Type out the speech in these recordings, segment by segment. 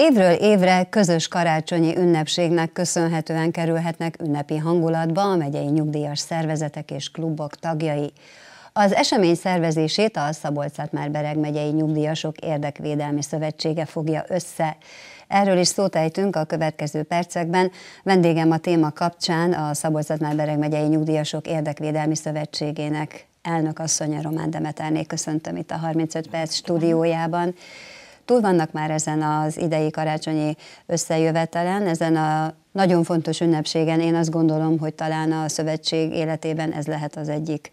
Évről évre közös karácsonyi ünnepségnek köszönhetően kerülhetnek ünnepi hangulatba a megyei nyugdíjas szervezetek és klubok tagjai. Az esemény szervezését a szabolcs már bereg megyei nyugdíjasok érdekvédelmi szövetsége fogja össze. Erről is szót ejtünk a következő percekben. Vendégem a téma kapcsán a szabolcs már bereg megyei nyugdíjasok érdekvédelmi szövetségének elnök asszonya Román Demeternék köszöntöm itt a 35 perc stúdiójában túl vannak már ezen az idei karácsonyi összejövetelen, ezen a nagyon fontos ünnepségen. Én azt gondolom, hogy talán a szövetség életében ez lehet az egyik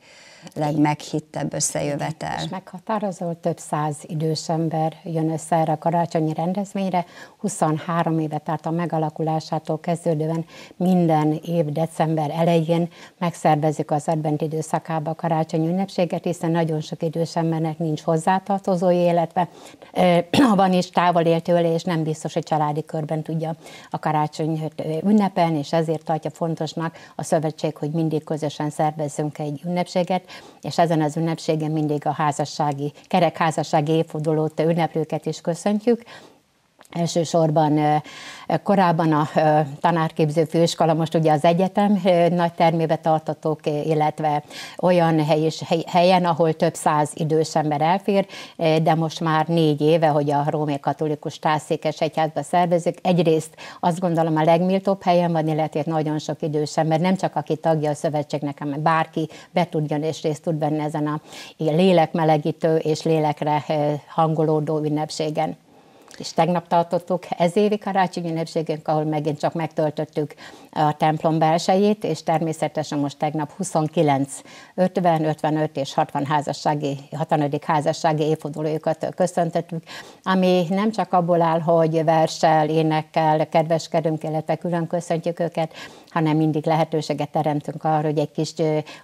legmeghittebb összejövetel. És meghatározó, több száz idős ember jön össze erre a karácsonyi rendezvényre. 23 éve, tehát a megalakulásától kezdődően minden év december elején megszervezik az advent időszakába a karácsonyi ünnepséget, hiszen nagyon sok idős embernek nincs hozzátartozó életve, ha van is távol él tőle, és nem biztos, hogy családi körben tudja a karácsony ünnepelni, és ezért tartja fontosnak a szövetség, hogy mindig közösen szervezzünk egy ünnepséget és ezen az ünnepségen mindig a házassági, kerekházassági évfordulót ünneplőket is köszöntjük, Elsősorban korábban a tanárképző főiskola, most ugye az egyetem nagy termébe tartatók, illetve olyan hely is, helyen, ahol több száz idős ember elfér, de most már négy éve, hogy a Római Katolikus tászékes Egyházba szervezik. Egyrészt azt gondolom a legméltóbb helyen van, illetve nagyon sok idős ember, nem csak aki tagja a szövetségnek, hanem bárki be tudjon és részt tud benne ezen a lélekmelegítő és lélekre hangolódó ünnepségen és tegnap tartottuk ez évi karácsonyi ünnepségünk, ahol megint csak megtöltöttük a templom belsejét, és természetesen most tegnap 29, 50, 55 és 60 házassági, 65. házassági évfordulójukat köszöntöttük, ami nem csak abból áll, hogy versel, énekkel kedveskedünk, illetve külön köszöntjük őket, hanem mindig lehetőséget teremtünk arra, hogy egy kis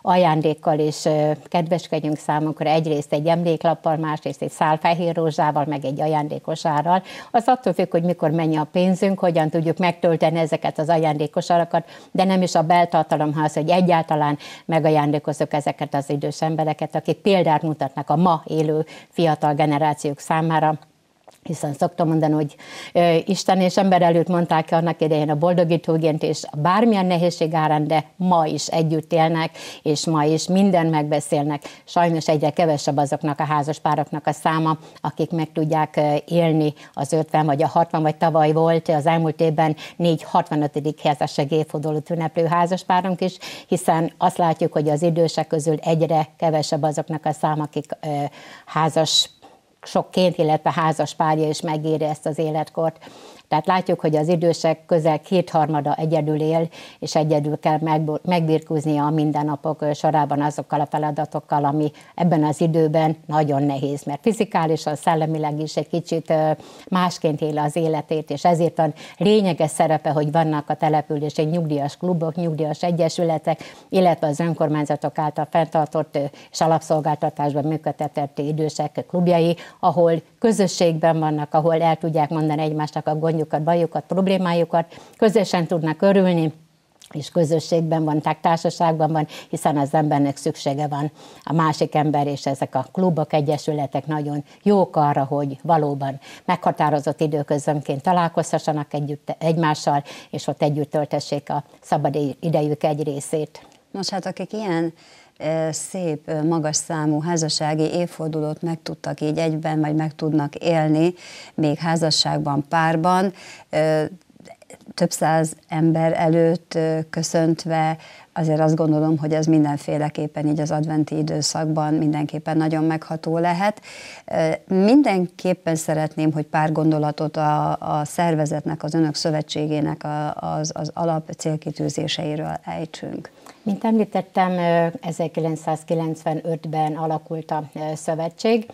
ajándékkal is kedveskedjünk számunkra, egyrészt egy emléklappal, másrészt egy szál fehér rózsával, meg egy ajándékosárral. Az attól függ, hogy mikor mennyi a pénzünk, hogyan tudjuk megtölteni ezeket az ajándékosarakat, de nem is a beltartalom az, hogy egyáltalán megajándékozok ezeket az idős embereket, akik példát mutatnak a ma élő fiatal generációk számára hiszen szoktam mondani, hogy Isten és ember előtt mondták annak idején a boldogítógént, és bármilyen nehézség árán, de ma is együtt élnek, és ma is minden megbeszélnek. Sajnos egyre kevesebb azoknak a házas pároknak a száma, akik meg tudják élni az 50 vagy a 60, vagy tavaly volt az elmúlt évben 4-65. házasság évfordulót ünneplő párunk is, hiszen azt látjuk, hogy az idősek közül egyre kevesebb azoknak a száma, akik házas sok illetve házas párja is megéri ezt az életkort. Tehát látjuk, hogy az idősek közel kétharmada egyedül él, és egyedül kell megbirkóznia a mindennapok sorában azokkal a feladatokkal, ami ebben az időben nagyon nehéz, mert fizikálisan, szellemileg is egy kicsit másként él az életét, és ezért van lényeges szerepe, hogy vannak a települések, nyugdíjas klubok, nyugdíjas egyesületek, illetve az önkormányzatok által fenntartott és alapszolgáltatásban működtetett idősek klubjai, ahol közösségben vannak, ahol el tudják mondani egymásnak a gondjaikat, gondjukat, bajukat, problémájukat közösen tudnak örülni, és közösségben van, tehát társaságban van, hiszen az embernek szüksége van a másik ember, és ezek a klubok, egyesületek nagyon jók arra, hogy valóban meghatározott időközönként találkozhassanak együtt, egymással, és ott együtt töltessék a szabad idejük egy részét. Nos, hát akik ilyen szép, magas számú házassági évfordulót meg tudtak így egyben, majd meg tudnak élni, még házasságban, párban, több száz ember előtt köszöntve, azért azt gondolom, hogy ez mindenféleképpen így az adventi időszakban mindenképpen nagyon megható lehet. Mindenképpen szeretném, hogy pár gondolatot a, a szervezetnek, az önök szövetségének az, az alap célkitűzéseiről ejtsünk. Mint említettem, 1995-ben alakult a szövetség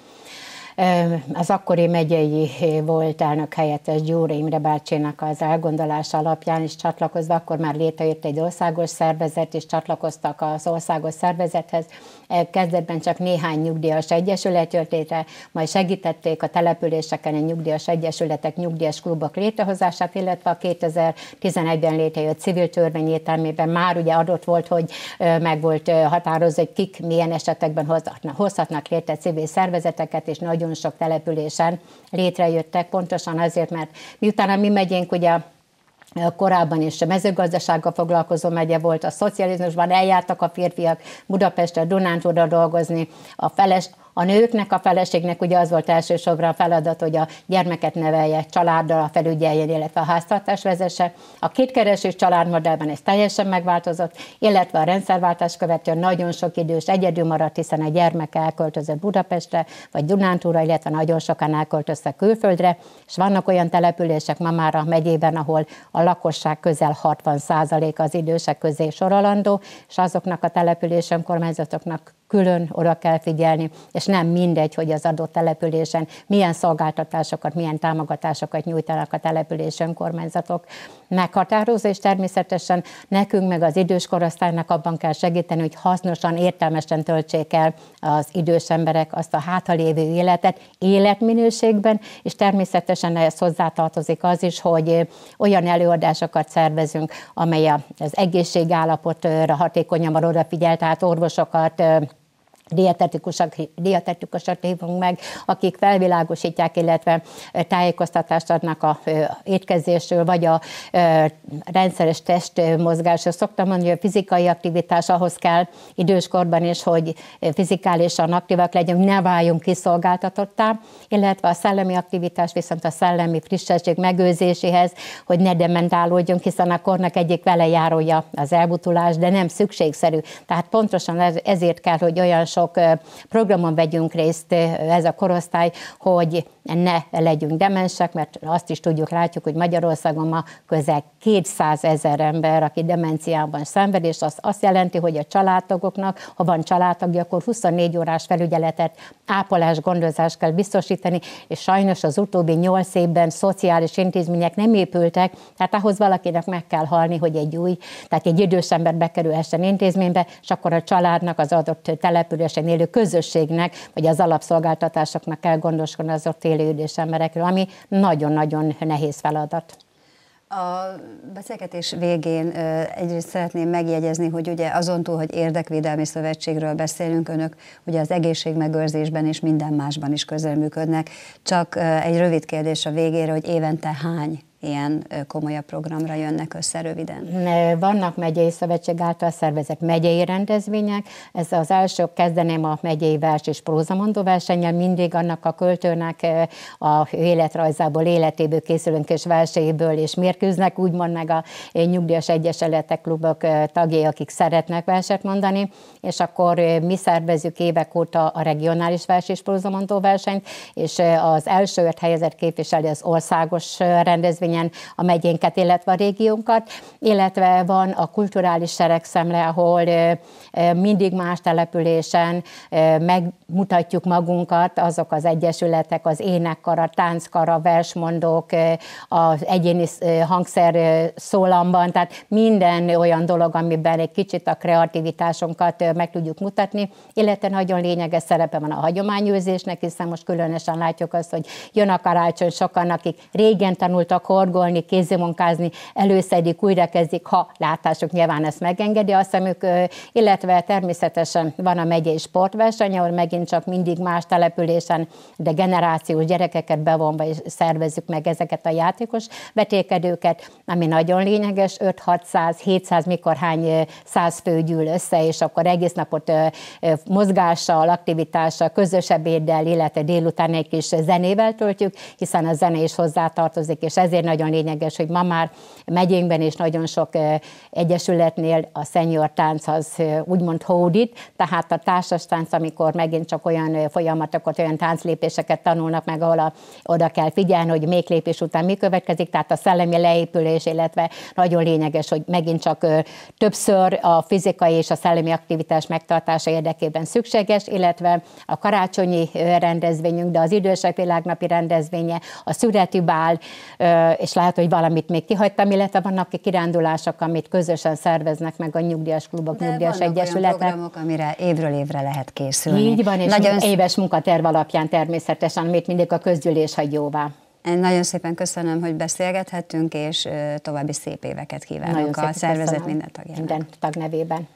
az akkori megyei eh, volt elnök helyettes Győr Imre bácsénak az elgondolása alapján is csatlakozva, akkor már létrejött egy országos szervezet, és csatlakoztak az országos szervezethez. Eh, kezdetben csak néhány nyugdíjas egyesület jött létre, majd segítették a településeken a nyugdíjas egyesületek, nyugdíjas klubok létrehozását, illetve a 2011-ben létrejött civil törvény értelmében már ugye adott volt, hogy eh, meg volt határozott, hogy kik milyen esetekben hozhatnak, hozhatnak létre civil szervezeteket, és nagyon nagyon sok településen létrejöttek, pontosan azért, mert miután a mi megyénk ugye korábban is a mezőgazdasággal foglalkozó megye volt, a szocializmusban eljártak a férfiak Budapestre, Dunántúra dolgozni, a feles, a nőknek, a feleségnek ugye az volt elsősorban a feladat, hogy a gyermeket nevelje, családdal felügyeljen, illetve a háztartás vezesse. A kétkeresős családmodellben ez teljesen megváltozott, illetve a rendszerváltás követően nagyon sok idős egyedül maradt, hiszen a gyermeke elköltözött Budapestre, vagy Dunántúra, illetve nagyon sokan elköltöztek külföldre, és vannak olyan települések ma már a megyében, ahol a lakosság közel 60% az idősek közé soralandó, és azoknak a településen kormányzatoknak külön oda kell figyelni, és nem mindegy, hogy az adott településen milyen szolgáltatásokat, milyen támogatásokat nyújtanak a település önkormányzatok meghatározó, és természetesen nekünk meg az idős korosztálynak abban kell segíteni, hogy hasznosan, értelmesen töltsék el az idős emberek azt a hátalévő életet életminőségben, és természetesen ehhez hozzátartozik az is, hogy olyan előadásokat szervezünk, amely az egészségállapotra hatékonyabban odafigyel, tehát orvosokat, dietetikusak, hívunk meg, akik felvilágosítják, illetve tájékoztatást adnak a étkezésről, vagy a rendszeres testmozgásról. Szoktam mondani, hogy a fizikai aktivitás ahhoz kell időskorban is, hogy fizikálisan aktívak legyünk, ne váljunk kiszolgáltatottá, illetve a szellemi aktivitás viszont a szellemi frissesség megőrzéséhez, hogy ne dementálódjunk, hiszen a kornak egyik vele járója az elbutulás, de nem szükségszerű. Tehát pontosan ezért kell, hogy olyan sok programon vegyünk részt ez a korosztály, hogy ne legyünk demensek, mert azt is tudjuk, látjuk, hogy Magyarországon ma közel 200 ezer ember, aki demenciában szenved, és az azt jelenti, hogy a családtagoknak, ha van családtagja, akkor 24 órás felügyeletet, ápolás, gondozás kell biztosítani, és sajnos az utóbbi 8 évben szociális intézmények nem épültek, tehát ahhoz valakinek meg kell halni, hogy egy új, tehát egy idős ember bekerülhessen intézménybe, és akkor a családnak az adott település sürgősen élő közösségnek, vagy az alapszolgáltatásoknak kell gondoskodni az ott élő idős emberekről, ami nagyon-nagyon nehéz feladat. A beszélgetés végén egyrészt szeretném megjegyezni, hogy ugye azon túl, hogy érdekvédelmi szövetségről beszélünk, önök ugye az egészségmegőrzésben és minden másban is közelműködnek. Csak egy rövid kérdés a végére, hogy évente hány ilyen komolyabb programra jönnek össze röviden? Vannak megyei szövetség által szervezett megyei rendezvények. Ez az első, kezdeném a megyei vers és prózamondó versennyel. Mindig annak a költőnek a életrajzából, életéből készülünk és verseiből, és mérkőznek úgymond meg a nyugdíjas egyesületek, klubok tagjai, akik szeretnek verset mondani, és akkor mi szervezzük évek óta a regionális vers és prózamondó versenyt, és az első öt helyezett képviselő az országos rendezvény keményen a megyénket, illetve a régiónkat, illetve van a kulturális seregszemle, ahol mindig más településen megmutatjuk magunkat, azok az egyesületek, az énekkara, tánckara, versmondók, az egyéni hangszer szólamban, tehát minden olyan dolog, amiben egy kicsit a kreativitásunkat meg tudjuk mutatni, illetve nagyon lényeges szerepe van a hagyományőrzésnek, hiszen most különösen látjuk azt, hogy jön a karácsony, sokan, akik régen tanultak horgolni, kézimunkázni, előszedik, újrakezdik, ha látásuk nyilván ezt megengedi a szemük, illetve természetesen van a megyei sportverseny, ahol megint csak mindig más településen, de generációs gyerekeket bevonva és szervezzük meg ezeket a játékos vetékedőket, ami nagyon lényeges, 5-600-700 mikor hány száz fő gyűl össze, és akkor egész napot mozgással, aktivitással, közös ebéddel, illetve délután egy kis zenével töltjük, hiszen a zene is hozzátartozik, és ezért nagyon lényeges, hogy ma már megyénkben és nagyon sok eh, egyesületnél a senior tánc az eh, úgymond hódít, tehát a társas tánc, amikor megint csak olyan eh, folyamatokat, olyan tánclépéseket tanulnak meg, ahol a, oda kell figyelni, hogy még lépés után mi következik, tehát a szellemi leépülés, illetve nagyon lényeges, hogy megint csak többször a fizikai és a szellemi aktivitás megtartása érdekében szükséges, illetve a karácsonyi rendezvényünk, de az idősek világnapi rendezvénye, a születi bál, és lehet, hogy valamit még kihagytam, illetve vannak ki kirándulások, amit közösen szerveznek meg a nyugdíjas klubok, De nyugdíjas egyesületek. programok, amire évről évre lehet készülni. Így van, és Nagyon éves munkaterv alapján természetesen, amit mindig a közgyűlés hagy jóvá. Én nagyon szépen köszönöm, hogy beszélgethettünk, és további szép éveket kívánok a szervezet köszönöm. minden tagjának. Minden tag nevében.